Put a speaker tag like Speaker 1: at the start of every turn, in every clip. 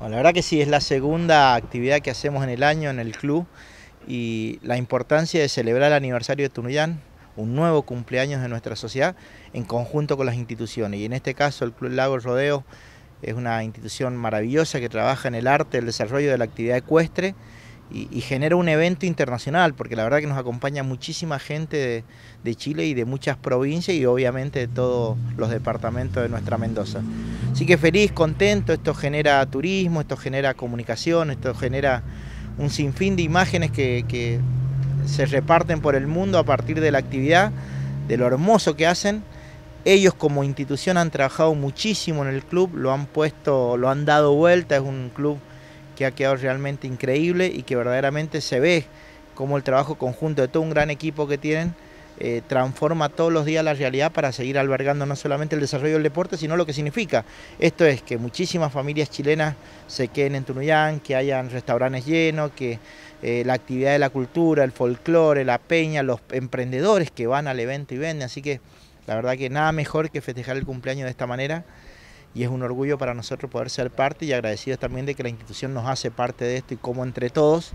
Speaker 1: la verdad que sí, es la segunda actividad que hacemos en el año en el club y la importancia de celebrar el aniversario de Tunuyán, un nuevo cumpleaños de nuestra sociedad en conjunto con las instituciones. Y en este caso el Club Lago Rodeo es una institución maravillosa que trabaja en el arte, el desarrollo de la actividad ecuestre y, genera un evento internacional, porque la verdad que nos acompaña muchísima gente de, Chile y de muchas provincias y obviamente de todos los departamentos de nuestra Mendoza. Así que feliz, contento, esto genera turismo, esto genera comunicación, esto genera un sinfín de imágenes que se reparten por el mundo a partir de la actividad, de lo hermoso que hacen. Ellos como institución han trabajado muchísimo en el club, lo han puesto, lo han dado vuelta, es un club que ha quedado realmente increíble y que verdaderamente se ve como el trabajo conjunto de todo un gran equipo que tienen eh, transforma todos los días la realidad para seguir albergando no solamente el desarrollo del deporte, sino lo que significa. Esto es que muchísimas familias chilenas se queden en Tunuyán, que hayan restaurantes llenos, que eh, la actividad de la cultura, el folclore, la peña, los emprendedores que van al evento y venden. Así que la verdad que nada mejor que festejar el cumpleaños de esta manera y es un orgullo para nosotros poder ser parte y agradecidos también de que la institución nos hace parte de esto y cómo entre todos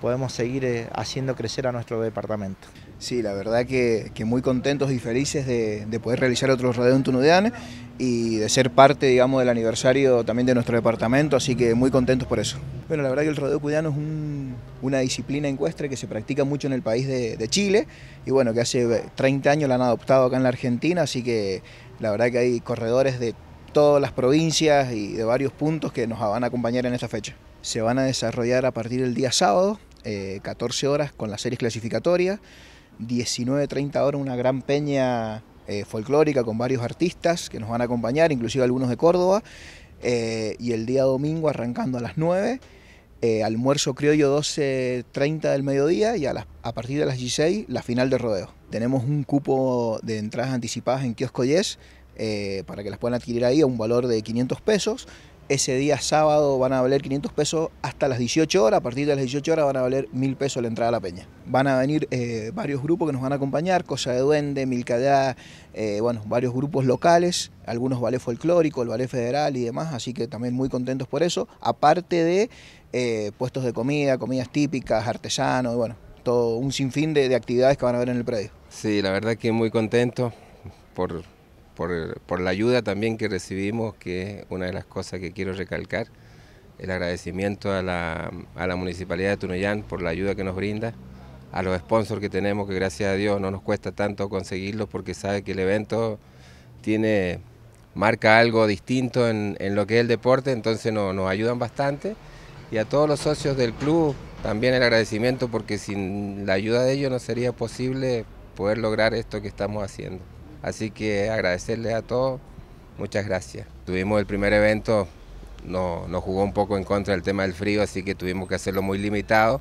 Speaker 1: podemos seguir eh, haciendo crecer a nuestro departamento.
Speaker 2: Sí, la verdad que, muy contentos y felices de, poder realizar otro rodeo en Tunudean y de ser parte, digamos, del aniversario también de nuestro departamento, así que muy contentos por eso. Bueno, la verdad que el rodeo cuidano es una disciplina encuestre que se practica mucho en el país de, de, Chile y bueno, que hace 30 años la han adoptado acá en la Argentina, así que la verdad que hay corredores de todas las provincias y de varios puntos que nos van a acompañar en esta fecha. Se van a desarrollar a partir del día sábado, 14 eh, horas con las series clasificatorias, 30 horas una gran peña eh, folclórica con varios artistas que nos van a acompañar, inclusive algunos de Córdoba, eh, y el día domingo arrancando a las 9. Eh, almuerzo criollo 30 del mediodía y a, a partir de las 16 la final de rodeo. Tenemos un cupo de entradas anticipadas en Kiosco Yes eh, para que las puedan adquirir ahí a un valor de 500 pesos. Ese día sábado van a valer 500 pesos hasta las 18 horas. A partir de las 18 horas van a valer 1000 pesos la entrada a la peña. Van a venir eh, varios grupos que nos van a acompañar: Cosa de Duende, Milcadá, eh, bueno, varios grupos locales, algunos ballet folclórico, el ballet federal y demás. Así que también muy contentos por eso. Aparte de puestos de comida, comidas típicas, artesanos, bueno, todo un sinfín de, actividades que van a ver en el predio.
Speaker 3: Sí, la verdad que muy contento por por, la ayuda también que recibimos, que es una de las cosas que quiero recalcar. El agradecimiento a la, Municipalidad de Tunuyán por la ayuda que nos brinda, a los sponsors que tenemos, que gracias a Dios no nos cuesta tanto conseguirlos porque sabe que el evento tiene marca algo distinto en, lo que es el deporte, entonces no, nos ayudan bastante. Y a todos los socios del club también el agradecimiento porque sin la ayuda de ellos no sería posible poder lograr esto que estamos haciendo. Así que agradecerle a todos, muchas gracias. Tuvimos el primer evento, nos jugó un poco en contra del tema del frío, así que tuvimos que hacerlo muy limitado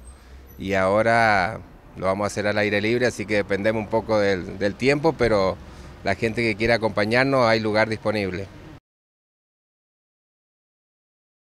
Speaker 3: y ahora lo vamos a hacer al aire libre, así que dependemos un poco del, del tiempo, pero la gente que quiera acompañarnos hay lugar disponible.